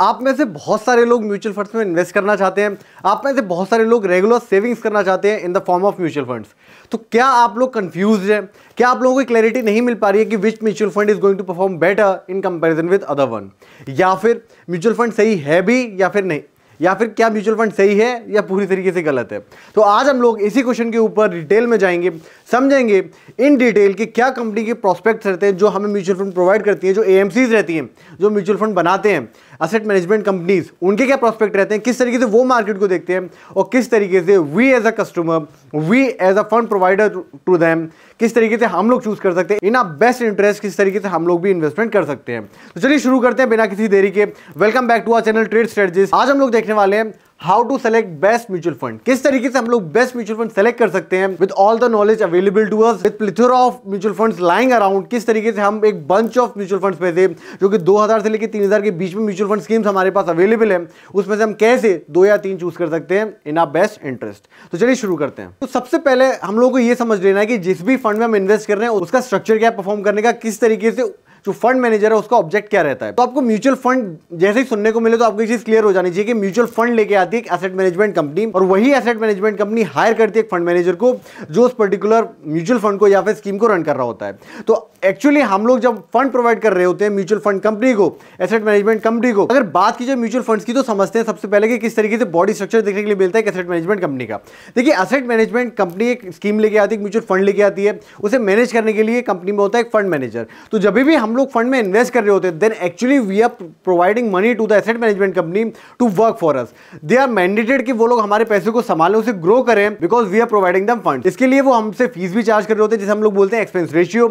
आप में से बहुत सारे लोग म्यूचुअल फंड्स में इन्वेस्ट करना चाहते हैं आप में से बहुत सारे लोग रेगुलर सेविंग्स करना चाहते हैं in the form of mutual funds तो क्या आप लोग कंफ्यूज हैं क्या आप लोगों को क्लैरिटी नहीं मिल पा रही है कि which mutual fund is going to perform better in comparison with other one या फिर म्यूचुअल फंड सही है भी या फिर नहीं या फिर क्या म्यूचुअल फंड सही है या पूरी तरीके से गलत है तो आज हम लोग इसी क्वेश्चन के ऊपर डिटेल में जाएंगे समझेंगे इन डिटेल कि क्या कंपनी के प्रोस्पेक्ट्स रहते हैं जो हमें म्यूचुअल फंड प्रोवाइड करती है जो ए रहती हैं जो म्यूचुअल फंड बनाते हैं असेट मैनेजमेंट कंपनीज उनके क्या प्रोस्पेक्ट रहते हैं किस तरीके से वो मार्केट को देखते हैं और किस तरीके से we as a customer we as a fund provider to them किस तरीके से हम लोग चूज कर सकते हैं इन आ बेस्ट इंटरेस्ट किस तरीके से हम लोग भी इन्वेस्टमेंट कर सकते हैं तो चलिए शुरू करते हैं बिना किसी देरी के welcome back to our channel trade strategies आज हम लोग देखने वाले हैं how to select best mutual fund किस तरीके से हम लोग बेस्ट म्यूचुअल फंड सेलेक्ट कर सकते हैं with all the knowledge available to us with plethora of mutual funds lying around किस तरीके से हम एक बंच ऑफ म्यूचुअल फंड्स में से जो कि 2000 से लेकर 3000 के बीच में म्यूचुअल फंड स्कीम्स हमारे पास अवेलेबल है उसमें से हम कैसे दो या तीन चूज कर सकते हैं इन आ बेस्ट इंटरेस्ट तो चलिए शुरू करते हैं तो सबसे पहले हम लोग को यह समझ लेना है कि जिस भी फंड में हम इन्वेस्ट कर रहे हैं उसका स्ट्रक्चर क्या परफॉर्म करने का किस तरीके से जो फंड मैनेजर है उसका ऑब्जेक्ट क्या रहता है तो आपको म्यूचुअल फंड जैसे ही सुनने को मिले तो आपको चीज क्लियर हो जानी चाहिए कि म्यूचुअल फंड लेके आती है एसेट मैनेजमेंट कंपनी और वही एसेट मैनेजमेंट कंपनी हायर करती है एक फंड मैनेजर को जो उस पर्टिकुलर म्यूचुअल फंड को या फिर स्कीम को रन कर रहा होता है तो एक्चुअली हम लोग जब फंड प्रोवाइड कर रहे होते हैं म्यूचुअल फंड कंपनी को एसेट मैनेजमेंट कंपनी को अगर बात की जाए म्यूचुअल फंड की तो समझते हैं सबसे पहले कि किस तरीके से बॉडी स्ट्रक्चर देखने के लिए मिलता है एसेट मैनेजमेंट कंपनी का देखिए एसेट मैनेजमेंट कंपनी एक स्कीम लेके आती है म्यूचुअल फंड लेके आती है उसे मैनेज करने के लिए कंपनी में होता है एक फंड मैनेजर तो जब भी हम हम लोग फंड में इन्वेस्ट कर रहे होते हैं then actually we are providing money to the asset management company to work for us they are mandated कि वो लोग हमारे पैसे को संभालें उसे ग्रो करें because we are providing them fund इसके लिए वो हमसे फीस भी चार्ज कर रहे होते हैं जिसे हम लोग बोलते हैं एक्सपेंस रेशियो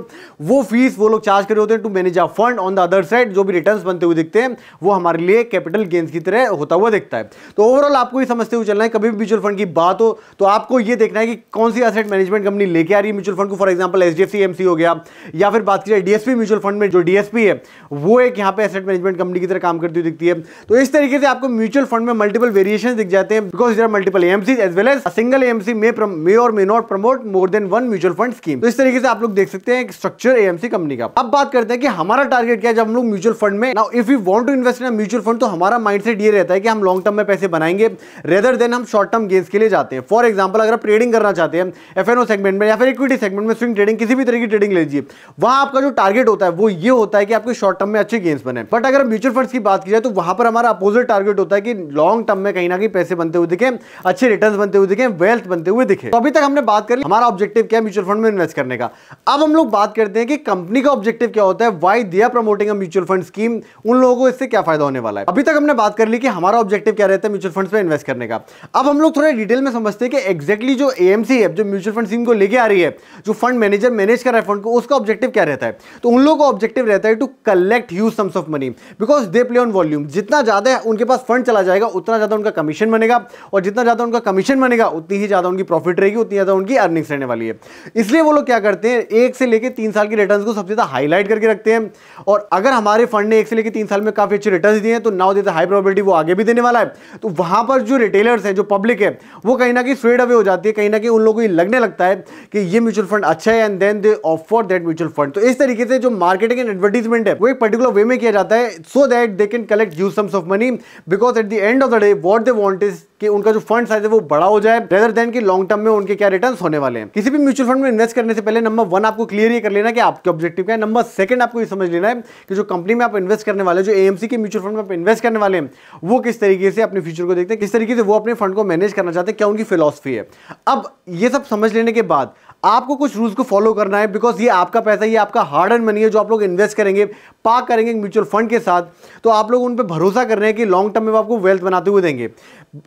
वो फीस वो लोग चार्ज कर रहे होते हैं to manage our fund on the other side जो भी रिटर्न बनते हुए दिखते हैं वो हमारे लिए कैपिटल गेंस की तरह होता हुआ दिखता है तो ओवरऑल आपको ये समझते हुए चलना है कभी भी म्यूचुअल फंड की बात हो तो आपको ये देखना है कि कौन सी एसेट मैनेजमेंट कंपनी लेके आ रही है म्यूचुअल फंड को फॉर एग्जाम्पल एच डी हो गया या फिर बात की जाए डीएसपी म्यूचुअल फंड में जो डीएसपी है वो एक यहाँ पे एसेट मैनेजमेंट कंपनी की तरह काम करती हुई दिखती है तो इस तरीके से आपको म्यूचुअल फंड में मल्टीपल वेरिएशन दिख जाते हैं बिकॉज इधर multiple AMC as well as single AMC may may और may not promote more than one mutual fund scheme तो इस तरीके से आप लोग देख सकते हैं स्ट्रक्चर एएमसी कंपनी का अब बात करते हैं कि हमारा टारगेट क्या है जब हम लोग म्यूचुअल फंड में now if you want to invest in mutual fund तो हमारा माइंड सेट ये रहता है कि हम लॉन्ग टर्म में पैसे बनाएंगे रेदर देन हम शॉर्ट टर्म गेंस के लिए जाते हैं फॉर एग्जाम्पल अगर आप ट्रेडिंग करना चाहते हैं एफ सेगमेंट में या फिर इक्विटी सेगमेंट में स्विंग ट्रेडिंग किसी भी तरह की ट्रेडिंग ले लीजिए वहां आपका जो टारगेट होता है वो ये होता है कि आपके शॉर्ट टर्म में अच्छे गेंस बने बट अगर म्यूचुअल फंड्स की बात की जाए तो वहां पर हमारा अपोजिट टारगेट होता है कि लॉन्ग टर्म में कहीं ना कहीं पैसे बनते हुए दिखे अच्छे रिटर्न बनते हुए दिखे वेल्थ बनते हुए दिखे तो अभी तक हमने बात करी हमारा ऑब्जेक्टिव क्या है म्यूचुअल फंड में इन्वेस्ट करने का अब हम लोग बात करते हैं कि कंपनी का ऑब्जेक्टिव क्या होता है वाई दिया प्रमोटिंग म्यूचुअल फंड स्कीम उन लोगों को इससे क्या फायदा होने वाला है अभी तक हमने बात कर ली कि हमारा ऑब्जेक्टिव क्या रहता है म्यूचुअल फंड में इन्वेस्ट करने का अब हम लोग थोड़ा डिटेल में समझते हैं कि एक्जैक्टली जो एएमसी है जो म्यूचुअल फंड स्कीम को लेके आ रही है जो फंड मैनेजर मैनेज कर रहा है फंड को उसका ऑब्जेक्टिव क्या रहता है तो उन लोगों का ऑब्जेक्टिव रहता है to collect huge sums of money because they play on volume जितना ज़्यादा है उनके पास फंड चला जाएगा उतना ज़्यादा उनका कमीशन बनेगा और जितना ज़्यादा उनका कमीशन बनेगा उतनी ही ज़्यादा उनकी प्रॉफिट रहेगी उतनी ज़्यादा उनकी अर्निंग्स रहने वाली है इसलिए वो लोग क्या करते हैं एक से लेकर तीन साल की रिटर्न को सबसे ज़्यादा हाईलाइट करके रखते हैं और अगर हमारे फंड ने एक से लेकर तीन साल में काफ़ी अच्छे रिटर्न दिए हैं तो नाउ देते हाई प्रॉबिलिटी वो आगे भी देने वाला है तो वहां पर जो रिटेलर्स हैं जो पब्लिक है वो कहीं ना कहीं स्वेड अवे हो जाती है कहीं ना कहीं उन लोगों को लगने लगता है कि ये म्यूचुअल फंड अच्छा है and then they off for that mutual fund तो इस तरीके से जो मार्केटिंग एक एडवर्टीजमेंट है वो एक पर्टिकुलर वे में किया जाता है so that they can collect huge sums of money because at the end of the day what they want is कि उनका जो फंड साइज है वो बड़ा हो जाए रेदर देन कि लॉन्ग टर्म में उनके क्या रिटर्न होने वाले हैं किसी भी म्यूचुअल फंड में इन्वेस्ट करने से पहले नंबर वन आपको क्लियर ये कर लेना कि आपके ऑब्जेक्टिव क्या है नंबर सेकंड आपको ये समझ लेना है कि जो कंपनी में आप इन्वेस्ट करने वाले जो एएमसी के म्यूचुअल फंड में आप इन्वेस्ट करने वाले हैं वो किस तरीके से अपने फ्यूचर को देखते हैं किस तरीके से वो अपने फंड को मैनेज करना चाहते हैं क्या उनकी फिलोसफी है अब ये सब समझ लेने के बाद आपको कुछ रूल्स को फॉलो करना है बिकॉज ये आपका पैसा ये आपका हार्ड एंड मनी है जो आप लोग इन्वेस्ट करेंगे पार्क करेंगे म्यूचुअल फंड के साथ तो आप लोग उन पर भरोसा कर रहे हैं कि लॉन्ग टर्म में आपको वेल्थ बनाते हुए देंगे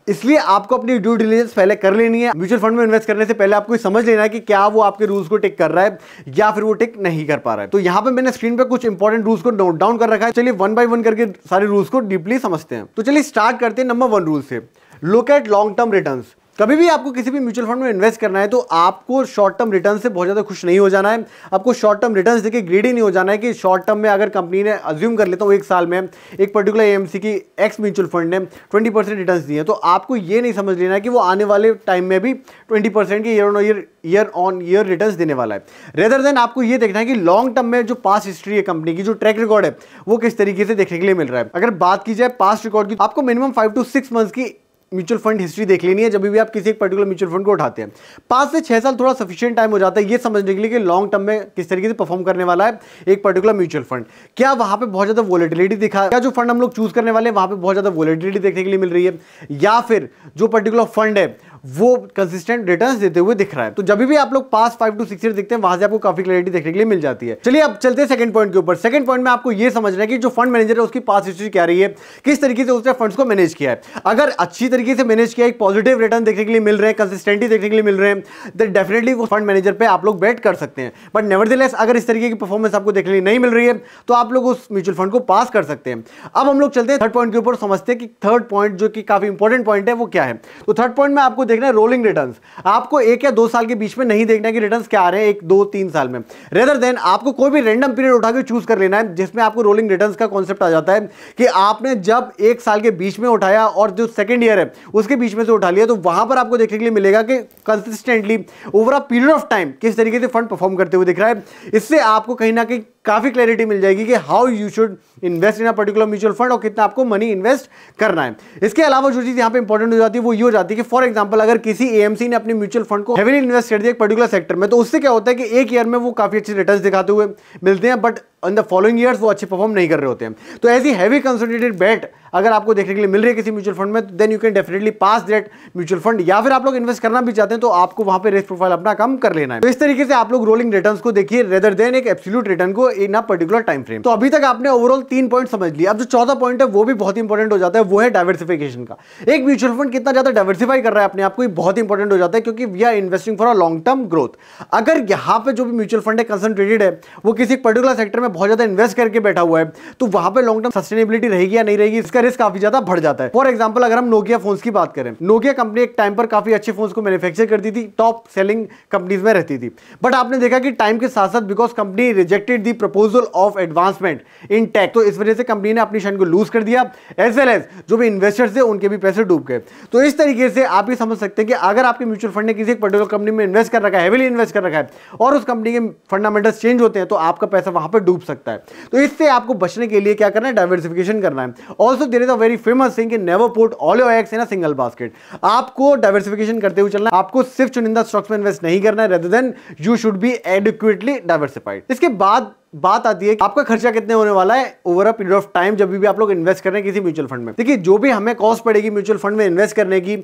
इसलिए आपको अपनी ड्यू डिलीजेंस पहले कर लेनी है म्यूचुअल फंड में इन्वेस्ट करने से पहले आपको समझ लेना है कि क्या वो आपके रूल्स को टिक कर रहा है या फिर वो टिक नहीं कर पा रहा है तो यहाँ पे मैंने स्क्रीन पे कुछ इंपॉर्टेंट रूल्स को नोट डाउन कर रखा है चलिए वन बाय वन करके सारे रूल्स को डीपली समझते हैं तो चलिए स्टार्ट करते हैं नंबर वन रूल से look at long term return कभी भी आपको किसी भी म्यूचुअल फंड में इन्वेस्ट करना है तो आपको शॉर्ट टर्म रिटर्न से बहुत ज़्यादा खुश नहीं हो जाना है आपको शॉर्ट टर्म रिटर्न देखिए ग्रीडी नहीं हो जाना है कि शॉर्ट टर्म में अगर कंपनी ने अज्यूम कर लेता हूँ एक साल में एक पर्टिकुलर ए की एक्स म्यूचुअल फंड ने ट्वेंटी परसेंट रिटर्न हैं तो आपको ये नहीं समझ लेना है कि वो आने वाले टाइम में भी twenty percent year on year year on year return देने वाला है रेदर देन आपको ये देखना है कि लॉन्ग टर्म में जो पास हिस्ट्री है कंपनी की जो ट्रैक रिकॉर्ड है वो किस तरीके से देखने के लिए मिल रहा है अगर बात की जाए पास्ट रिकॉर्ड की तो आपको minimum five two six months की म्यूचुअल फंड हिस्ट्री देख लेनी है जब भी आप किसी एक पर्टिकुलर म्यूचुअल फंड को उठाते हैं पांच से छह साल थोड़ा सफिशियंट टाइम हो जाता है ये समझने के लिए कि लॉन्ग टर्म में किस तरीके से परफॉर्म करने वाला है एक पर्टिकुलर म्यूचुअल फंड क्या वहां पर बहुत ज़्यादा वॉलिटिलिटी दिखा क्या जो फंड हम लोग चूज करने वाले हैं वहां पर बहुत ज़्यादा वॉलिटिलिटी देखने के लिए मिल रही है या फिर जो पर्टिकुलर फंड है वो कंसिस्टेंट रिटर्न देते हुए दिख रहा है तो जब भी आप लोग पास फाइव टू सिक्स देखते हैं वहां से आपको काफी क्लैरिटी देखने के लिए मिल जाती है चलिए अब चलते सेकंड पॉइंट के ऊपर सेकंड पॉइंट में आपको यह समझना है कि जो फंड मैनेजर है उसकी पास हिस्ट्री क्या रही है किस तरीके से उसने फंड को मैनेज किया है अगर अच्छी तरीके से मैनेज किया एक पॉजिटिव रिटर्न देखने के लिए मिल रहे हैं कंसिस्टेंटली देखने के लिए मिल रहे हैं तो डेफिनेटली वो फंड मैनेजर पर आप लोग बैट कर सकते हैं बट नेवर अगर इस तरीके की परफॉर्मेंस आपको देखने के लिए नहीं मिल रही है तो आप लोग उस म्यूचुअल फंड को पास कर सकते हैं अब हम लोग चलते हैं थर्ड पॉइंट के ऊपर समझते हैं कि थर्ड पॉइंट जो कि काफी इंपॉर्टेंट पॉइंट है वो क्या है तो थर्ड पॉइंट में आपको देखना है रोलिंग रिटर्न आपको एक या दो साल के बीच में नहीं देखना है कि रिटर्न क्या आ रहे हैं एक दो तीन साल में रेदर देन आपको कोई भी रेंडम पीरियड उठा के चूज कर लेना है जिसमें आपको रोलिंग रिटर्न का कॉन्सेप्ट आ जाता है कि आपने जब एक साल के बीच में उठाया और जो सेकेंड ईयर है उसके बीच में से उठा लिया तो वहां पर आपको देखने के लिए मिलेगा कि consistently over a period of time किस तरीके से फंड परफॉर्म करते हुए दिख रहा है इससे आपको कहीं ना कहीं काफ़ी क्लैरिटी मिल जाएगी कि how you should invest in a particular mutual fund और कितना आपको मनी इन्वेस्ट करना है इसके अलावा जो चीज़ यहाँ पे इंपॉर्टेंट हो जाती है वो ये हो जाती है कि फॉर एग्जाम्पल अगर किसी एएमसी ने अपने म्यूचुअल फंड को हेवीली इन्वेस्ट कर दिया एक पर्टिकुलर सेक्टर में तो उससे क्या होता है कि एक ईयर में वो काफ़ी अच्छे रिटर्न दिखाते हुए मिलते हैं but in the following years वो अच्छे परफॉर्म नहीं कर रहे होते हैं तो एज ही हैवी कंसोलिडेटेड बेट अगर आपको देखने के लिए मिल रही है किसी म्यूचुअल फंड में then you can definitely pass that mutual fund या फिर आप लोग इन्वेस्ट करना भी चाहते हैं तो आपको वहां पे रिस्क प्रोफाइल अपना कम कर लेना है तो इस तरीके से आप लोग रोलिंग रिटर्न को देखिए रेदर देन एक एब्सोल्यूट रिटर्न को in a particular time frame तो अभी तक आपने ओवरऑल तीन पॉइंट समझ लिया अब जो चौथा पॉइंट है वो भी बहुत इंपॉर्टेंट हो जाता है वो है डायवर्सिफिकेशन का एक म्यूचुअल फंड कितना ज्यादा डायवर्सिफाई कर रहा है अपने आपको बहुत इंपॉर्टेंट हो जाता है क्योंकि we are investing for a long term growth अगर यहाँ पर जो भी म्यूचुअल फंड है कंसनट्रेटेड है वो किसी पर्टिकुलर सेक्टर में में बहुत ज़्यादा इन्वेस्ट करके बैठा हुआ है तो वहां पर लॉन्ग टर्म सस्टेनेबिलिटी रहेगी या नहीं रहेगी इसका रिस्क काफी ज़्यादा बढ़ जाता है फॉर एग्जाम्पल अगर हम नोकिया फोन की बात करें नोकिया कंपनी एक टाइम पर काफ़ी अच्छे फोन को मैनुफेक्चर करती थी टॉप सेलिंग कंपनीज में रहती थी बट आपने देखा कि टाइम के साथ साथ because company rejected the proposal of advancement in tech तो इस वजह से कंपनी ने अपनी शन को लूज कर दिया एज वेल एज जो भी इन्वेस्टर्स थे उनके भी पैसे डूब गए तो इस तरीके से आप ये समझ सकते हैं कि अगर आपके म्यूचुअल फंड ने किसी एक पर्टिकुलर कंपनी में इन्वेस्ट कर रखा है हेविली इन्वेस्ट कर रखा है और उस कंपनी के फंडामेंटल्स चेंज होते हैं तो आपका पैसा वहां पर डूब डूब सकता है तो इससे आपको बचने के लिए क्या करना है डाइवर्सिफिकेशन करना है also there is a very famous thing never put all your eggs in a single basket आपको डाइवर्सिफिकेशन करते हुए चलना आपको सिर्फ चुनिंदा स्टॉक्स में इन्वेस्ट नहीं करना है rather than you should be adequately diversified इसके बाद बात आती है कि आपका खर्चा कितने होने वाला है over a period of time जब भी आप लोग इन्वेस्ट हैं किसी म्यूचुअल फंड में देखिए जो भी हमें कॉस्ट पड़ेगी म्यूचुअल फंड में इन्वेस्ट करने की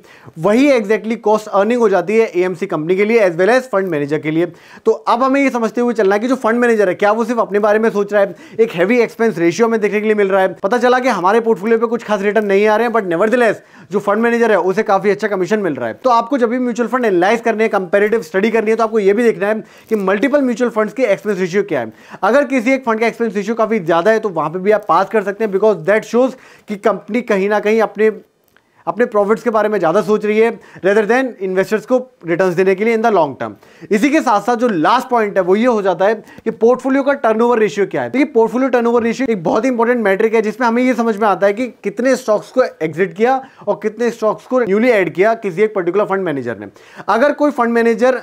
वही एग्जैक्टली कॉस्ट अर्निंग हो जाती है एएमसी कंपनी के लिए as well as fund manager के लिए तो अब हमें यह समझते हुए चलना है कि जो फंड मैनेजर है क्या वो सिर्फ अपने बारे में सोच रहा है एक हैवी एक्सपेंस रेशियो में देखने के लिए मिल रहा है पता चला कि हमारे पोर्टफोलियो पर कुछ खास रिटर्न नहीं आ रहे हैं बट नेवर जो फंड मैनेजर है उसे काफी अच्छा कमीशन मिल रहा है तो आपको जब भी म्यूचुअल फंड एनालाइज करने है कंपेरेटिव स्टडी करनी है तो आपको यह भी देखना है कि मल्टीपल म्यूचुअल फंड के एक्सपेंस रेशियो क्या है अगर अगर किसी एक फंड का एक्सपेंस रेशियो काफ़ी ज़्यादा है तो वहां पर भी आप पास कर सकते हैं बिकॉज दैट शोज़ कि कंपनी कहीं ना कहीं अपने अपने प्रॉफिट्स के बारे में ज़्यादा सोच रही है रेदर देन इन्वेस्टर्स को रिटर्न देने के लिए इन द लॉन्ग टर्म इसी के साथ साथ जो लास्ट पॉइंट है वो ये हो जाता है कि पोर्टफोलियो का टर्नओवर रेशियो क्या है देखिए पोर्टफोलियो टर्नओवर रेशियो एक बहुत ही इंपॉर्टेंट मैट्रिक है जिसमें हमें यह समझ में आता है कि कितने स्टॉक्स को एग्जिट किया और कितने स्टॉक्स को न्यूली एड किया किसी एक पर्टिकुलर फंड मैनेजर ने अगर कोई फंड मैनेजर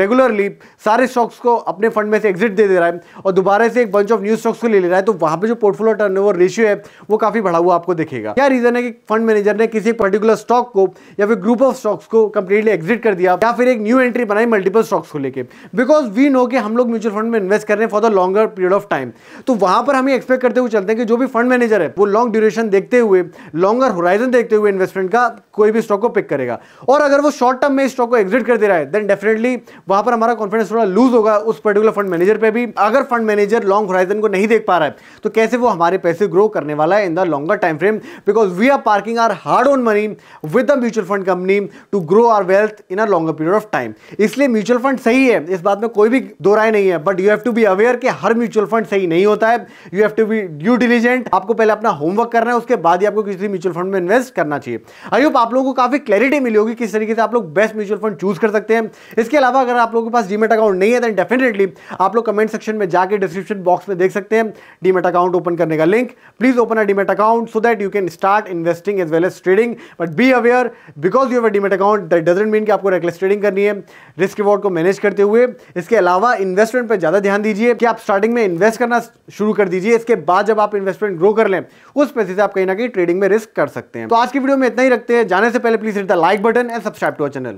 रेगुलरली सारे स्टॉक्स को अपने फंड में से एग्जिट दे दे रहा है और दोबारा से एक बंच ऑफ न्यू स्टॉक्स को ले ले रहा है तो वहां पर जो पोर्टफोलियो टर्नओवर रेशियो है वो काफी बढ़ा हुआ आपको दिखेगा क्या रीजन है कि फंड मैनेजर ने किसी पर्टिकुलर स्टॉक को या फिर ग्रुप ऑफ स्टॉक्स को कंप्लीटली एग्जिट कर दिया या फिर एक न्यू एंट्री बनाई मल्टीपल स्टॉक्स को लेकर बिकॉज वी नो कि हम लोग म्यूचुअल फंड में इन्वेस्ट कर रहे हैं for the longer period of time तो वहां पर हम एक्सपेक्ट करते हुए चलते हैं कि जो भी फंड मैनेजर है वो लॉन्ग ड्यूरेशन देखते हुए लॉन्गर होराइजन देखते हुए इन्वेस्टमेंट का कोई भी स्टॉक को पिक करेगा और अगर वो शॉर्ट टर्म में स्टॉक को एग्जिट कर दे रहा है देन डेफिनेटली वहां पर हमारा कॉन्फिडेंस थोड़ा लूज होगा उस पर्टिकुलर फंड मैनेजर पे भी अगर फंड मैनेजर लॉन्ग होराइजन को नहीं देख पा रहा है तो कैसे वो हमारे पैसे ग्रो करने वाला है in the longer time frame because we are parking our hard ऑन money money with the mutual fund company to grow our wealth in a longer period of time इसलिए म्यूचुअल फंड सही है इस बात में कोई भी दो राय नहीं है but you have to be aware कि हर म्यूचुअल फंड सही नहीं होता है you have to be due diligent आपको पहले अपना होमवर्क करना है उसके बाद ही आपको किसी म्यूचुअल फंड में इन्वेस्ट करना चाहिए आई होप आप लोगों को काफी क्लैरिटी मिली होगी किस तरीके से आप लोग बेस्ट म्यूचुअल फंड चूज कर सकते हैं इसके अलावा अगर आप लोगों के पास डीमेट अकाउंट नहीं है देन डेफिनेटली आप लोग कमेंट सेक्शन में जाकर डिस्क्रिप्शन बॉक्स में देख सकते हैं डीमेट अकाउंट ओपन करने का link please open a demat account so that you can start investing as well as trading but be aware because you have a demat account that doesn't mean कि आपको reckless trading करनी है risk reward को manage करते हुए इसके अलावा investment पर ज़्यादा ध्यान दीजिए कि आप स्टार्टिंग में इन्वेस्ट करना शुरू कर दीजिए इसके बाद जब आप इन्वेस्टमेंट ग्रो कर लें उस पैसे से आप कहीं ना कहीं ट्रेडिंग में रिस्क कर सकते हैं तो आज की वीडियो में इतना ही रखते हैं जाने से पहले please hit the like button and subscribe to our channel